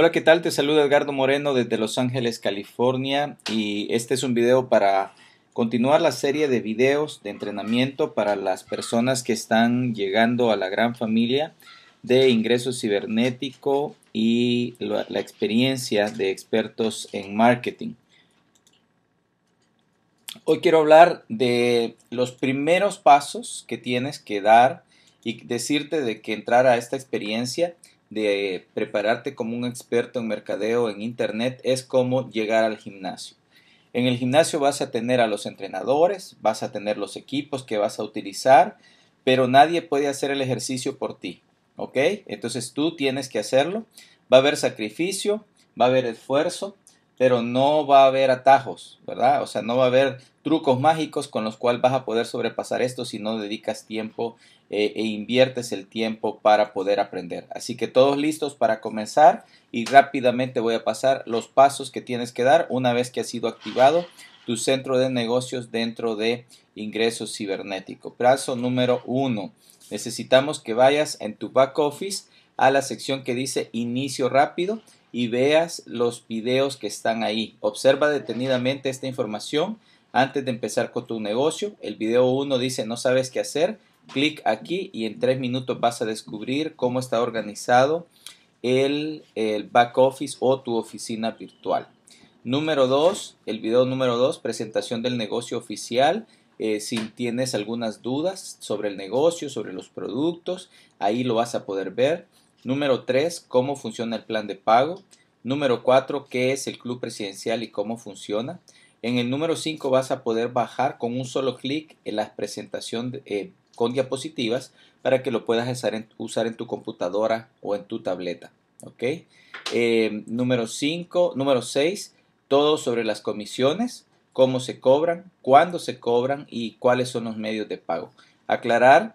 Hola, ¿qué tal? Te saluda Edgardo Moreno desde Los Ángeles, California y este es un video para continuar la serie de videos de entrenamiento para las personas que están llegando a la gran familia de ingreso cibernético y la, experiencia de expertos en marketing. Hoy quiero hablar de los primeros pasos que tienes que dar y decirte de que entrar a esta experiencia de prepararte como un experto en mercadeo en Internet es como llegar al gimnasio. En el gimnasio vas a tener a los entrenadores, vas a tener los equipos que vas a utilizar, pero nadie puede hacer el ejercicio por ti, ¿ok? Entonces tú tienes que hacerlo. Va a haber sacrificio, va a haber esfuerzo, pero no va a haber atajos, ¿verdad? O sea, no va a haber trucos mágicos con los cuales vas a poder sobrepasar esto si no dedicas tiempo eh, e inviertes el tiempo para poder aprender. Así que todos listos para comenzar y rápidamente voy a pasar los pasos que tienes que dar una vez que ha sido activado tu centro de negocios dentro de ingresos cibernéticos. Paso número uno. Necesitamos que vayas en tu back office a la sección que dice inicio rápido y veas los videos que están ahí. Observa detenidamente esta información antes de empezar con tu negocio. El video 1 dice no sabes qué hacer. Clic aquí y en tres minutos vas a descubrir cómo está organizado el, el back office o tu oficina virtual. Número 2, el video número 2, presentación del negocio oficial. Eh, si tienes algunas dudas sobre el negocio, sobre los productos, ahí lo vas a poder ver. Número 3, cómo funciona el plan de pago. Número 4, qué es el club presidencial y cómo funciona. En el número 5 vas a poder bajar con un solo clic en la presentación eh, con diapositivas para que lo puedas usar en, tu computadora o en tu tableta. Eh, número 5, número 6, todo sobre las comisiones, cómo se cobran, cuándo se cobran y cuáles son los medios de pago. Aclarar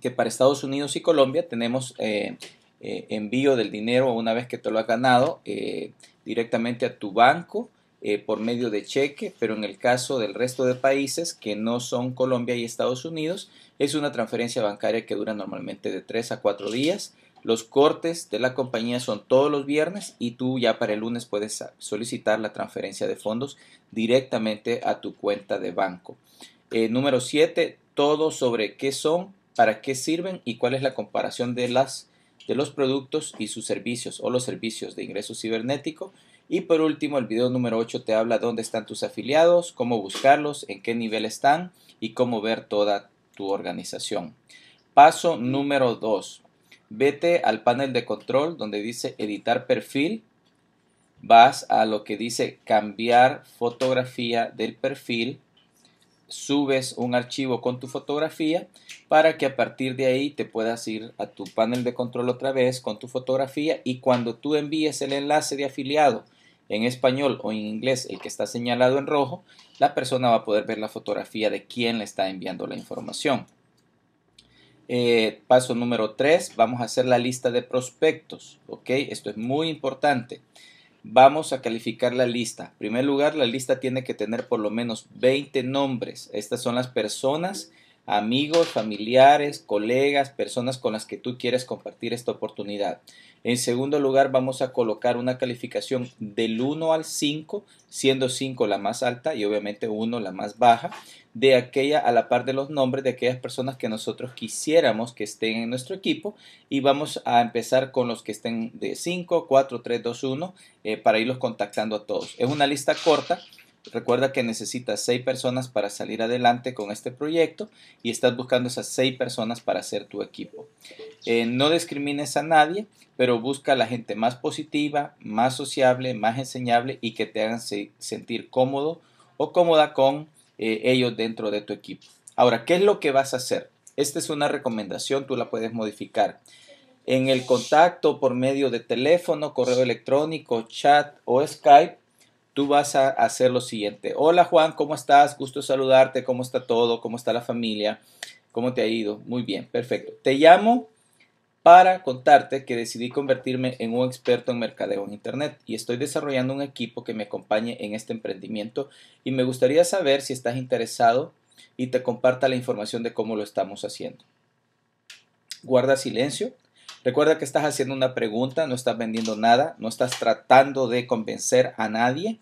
que para Estados Unidos y Colombia tenemos eh, eh, envío del dinero una vez que te lo has ganado eh, directamente a tu banco por medio de cheque, pero en el caso del resto de países que no son Colombia y Estados Unidos, es una transferencia bancaria que dura normalmente de 3 a 4 días. Los cortes de la compañía son todos los viernes y tú ya para el lunes puedes solicitar la transferencia de fondos directamente a tu cuenta de banco. número 7, todo sobre qué son, para qué sirven y cuál es la comparación de, las, de los productos y sus servicios o los servicios de ingreso cibernético. Y por último, el video número 8 te habla dónde están tus afiliados, cómo buscarlos, en qué nivel están y cómo ver toda tu organización. Paso número 2. Vete al panel de control donde dice editar perfil. Vas a lo que dice cambiar fotografía del perfil subes un archivo con tu fotografía para que a partir de ahí te puedas ir a tu panel de control otra vez con tu fotografía y cuando tú envíes el enlace de afiliado en español o en inglés, el que está señalado en rojo, la persona va a poder ver la fotografía de quién le está enviando la información. Eh, paso número 3, vamos a hacer la lista de prospectos, ¿ok? Esto es muy importante. Vamos a calificar la lista. En primer lugar, la lista tiene que tener por lo menos 20 nombres. Estas son las personas amigos, familiares, colegas, personas con las que tú quieres compartir esta oportunidad. En segundo lugar, vamos a colocar una calificación del 1 al 5, siendo 5 la más alta y obviamente 1 la más baja, de aquella a la par de los nombres de aquellas personas que nosotros quisiéramos que estén en nuestro equipo y vamos a empezar con los que estén de 5, 4, 3, 2, 1 para irlos contactando a todos. Es una lista corta Recuerda que necesitas seis personas para salir adelante con este proyecto y estás buscando esas seis personas para hacer tu equipo. Eh, no discrimines a nadie, pero busca a la gente más positiva, más sociable, más enseñable y que te hagan sentir cómodo o cómoda con eh, ellos dentro de tu equipo. Ahora, ¿qué es lo que vas a hacer? Esta es una recomendación, tú la puedes modificar. En el contacto por medio de teléfono, correo electrónico, chat o Skype, tú vas a hacer lo siguiente. Hola Juan, ¿cómo estás? Gusto saludarte, ¿cómo está todo? ¿Cómo está la familia? ¿Cómo te ha ido? Muy bien, perfecto. Te llamo para contarte que decidí convertirme en un experto en mercadeo en Internet y estoy desarrollando un equipo que me acompañe en este emprendimiento y me gustaría saber si estás interesado y te comparta la información de cómo lo estamos haciendo. Guarda silencio Recuerda que estás haciendo una pregunta, no estás vendiendo nada, no estás tratando de convencer a nadie.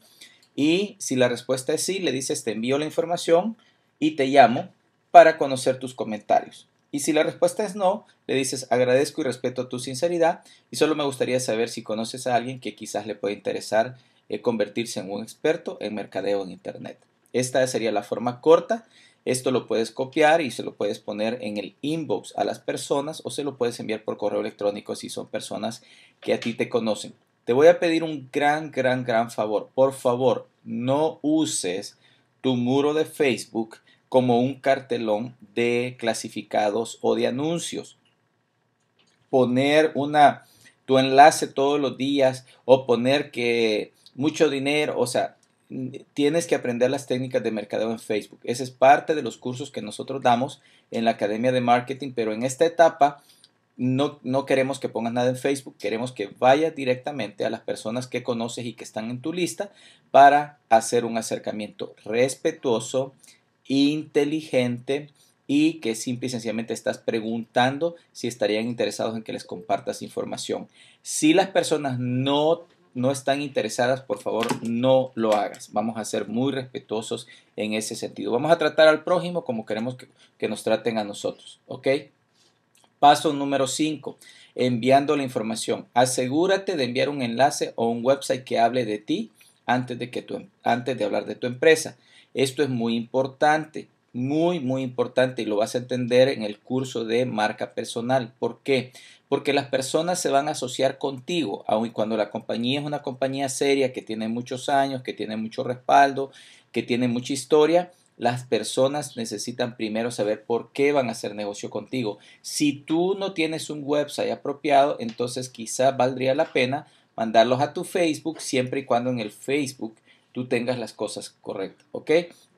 Y si la respuesta es sí, le dices te envío la información y te llamo para conocer tus comentarios. Y si la respuesta es no, le dices agradezco y respeto tu sinceridad y solo me gustaría saber si conoces a alguien que quizás le pueda interesar eh, convertirse en un experto en mercadeo en Internet. Esta sería la forma corta esto lo puedes copiar y se lo puedes poner en el inbox a las personas o se lo puedes enviar por correo electrónico si son personas que a ti te conocen. Te voy a pedir un gran, gran, gran favor. Por favor, no uses tu muro de Facebook como un cartelón de clasificados o de anuncios. Poner una tu enlace todos los días o poner que mucho dinero, o sea, tienes que aprender las técnicas de mercadeo en Facebook. Ese es parte de los cursos que nosotros damos en la Academia de Marketing, pero en esta etapa no, no, queremos que pongas nada en Facebook, queremos que vayas directamente a las personas que conoces y que están en tu lista para hacer un acercamiento respetuoso, inteligente y que simple y sencillamente estás preguntando si estarían interesados en que les compartas información. Si las personas no no están interesadas, por favor no lo hagas. Vamos a ser muy respetuosos en ese sentido. Vamos a tratar al prójimo como queremos que, que nos traten a nosotros, ¿ok? Paso número 5, enviando la información. Asegúrate de enviar un enlace o un website que hable de ti antes de, que antes de hablar de tu empresa. Esto es muy importante muy, muy importante y lo vas a entender en el curso de marca personal. ¿Por qué? Porque las personas se van a asociar contigo, aun cuando la compañía es una compañía seria, que tiene muchos años, que tiene mucho respaldo, que tiene mucha historia. Las personas necesitan primero saber por qué van a hacer negocio contigo. Si tú no tienes un website apropiado, entonces quizá valdría la pena mandarlos a tu Facebook siempre y cuando en el Facebook tú tengas las cosas correctas, ¿ok?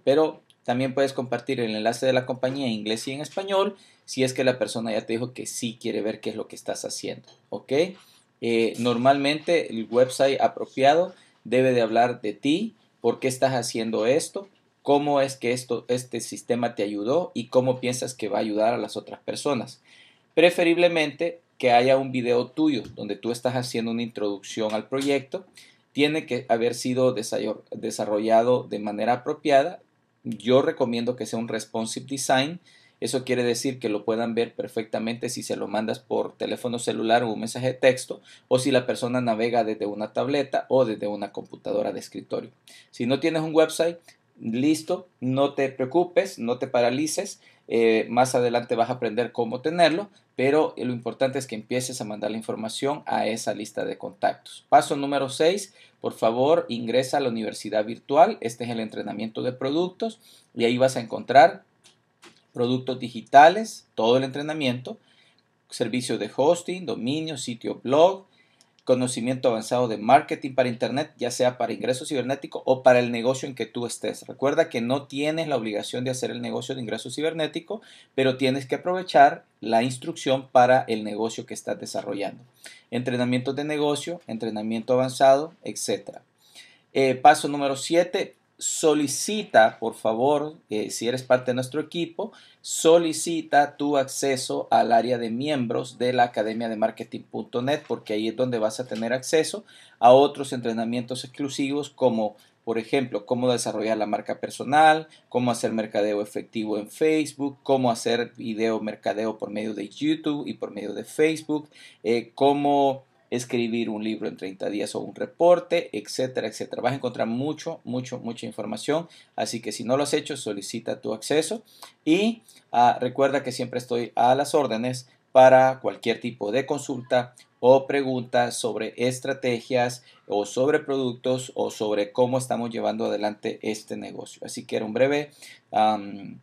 Pero también puedes compartir el enlace de la compañía en inglés y en español si es que la persona ya te dijo que sí quiere ver qué es lo que estás haciendo. ¿Ok? Eh, normalmente el website apropiado debe de hablar de ti, por qué estás haciendo esto, cómo es que esto, este sistema te ayudó y cómo piensas que va a ayudar a las otras personas. Preferiblemente que haya un video tuyo donde tú estás haciendo una introducción al proyecto. Tiene que haber sido desarrollado de manera apropiada yo recomiendo que sea un responsive design. Eso quiere decir que lo puedan ver perfectamente si se lo mandas por teléfono celular o un mensaje de texto o si la persona navega desde una tableta o desde una computadora de escritorio. Si no tienes un website, listo, no te preocupes, no te paralices. Eh, más adelante vas a aprender cómo tenerlo, pero lo importante es que empieces a mandar la información a esa lista de contactos. Paso número 6, por favor ingresa a la universidad virtual. Este es el entrenamiento de productos y ahí vas a encontrar productos digitales, todo el entrenamiento, servicios de hosting, dominio, sitio blog, conocimiento avanzado de marketing para Internet, ya sea para ingreso cibernético o para el negocio en que tú estés. Recuerda que no tienes la obligación de hacer el negocio de ingreso cibernético, pero tienes que aprovechar la instrucción para el negocio que estás desarrollando. Entrenamiento de negocio, entrenamiento avanzado, etc. Eh, paso número 7, solicita, por favor, si eres parte de nuestro equipo, solicita tu acceso al área de miembros de la Academia de Marketing.net, porque ahí es donde vas a tener acceso a otros entrenamientos exclusivos como, por ejemplo, cómo desarrollar la marca personal, cómo hacer mercadeo efectivo en Facebook, cómo hacer video mercadeo por medio de YouTube y por medio de Facebook, eh, cómo escribir un libro en 30 días o un reporte, etcétera, etcétera. Vas a encontrar mucho, mucho, mucha información. Así que si no lo has hecho, solicita tu acceso y ah, recuerda que siempre estoy a las órdenes para cualquier tipo de consulta o pregunta sobre estrategias o sobre productos o sobre cómo estamos llevando adelante este negocio. Así que era un breve eh,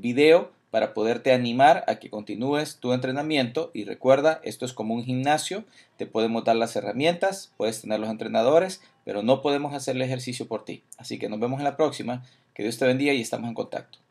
video para poderte animar a que continúes tu entrenamiento y recuerda, esto es como un gimnasio, te podemos dar las herramientas, puedes tener los entrenadores, pero no podemos hacer el ejercicio por ti. Así que nos vemos en la próxima, que Dios te bendiga y estamos en contacto.